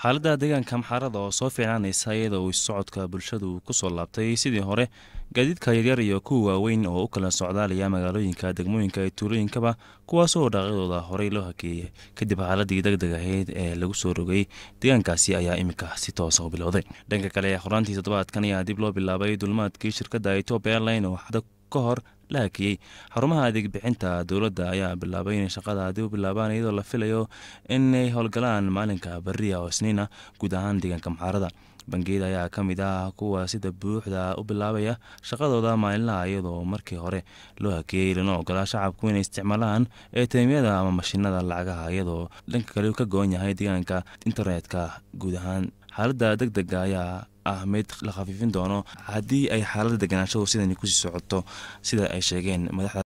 xaaladda deegaanka maxaarada oo soo fiicnaanaysa iyada uu socodka bulshada uu kusoo laabtay sidii hore gaadiidka yaryar iyo kuwa waaweyn oo u kala socdaalaya magaalooyinka degmooyinka iyo tuulooyinkaba kuwaasoo dhaaqyadooda horey loo hakeeyey kadib xaaladii degdeg ahayd ee lagu soo rogay deegaankaasi ayaa iminka si toosa ah u bilowday dhanka kale horaantii toddobaadkan ayaa dib loo bilaabay dulmaadkii shirkadda ethopia line oo xada ka hor la hakiyey xarumaha adeeg bixinta dowladda ayaa bilaabay inay shaqada adi u bilaabaan iyadoo la filayo inay howlgalaan maalinka barriya oo isniina guud ahaan deegaanka maxaarada bangiyada ayaa ka mid ah kuwa sida buuxda u bilaabaya shaqadooda maalinlaha iyadoo markii hore loo hakeeyey lana ogolaa shacabku inay isticmaalaan eeteemyada ama mashiinada lacagaha iyadoo dhanka kale ka goon yahay deegaanka internetka guud ahaan xaaladda deg dega ayaa ah mid la khafiifin doono haddii ay xaaladda deganaashadu sidani kusii socoto sida ay sheegeen madaxda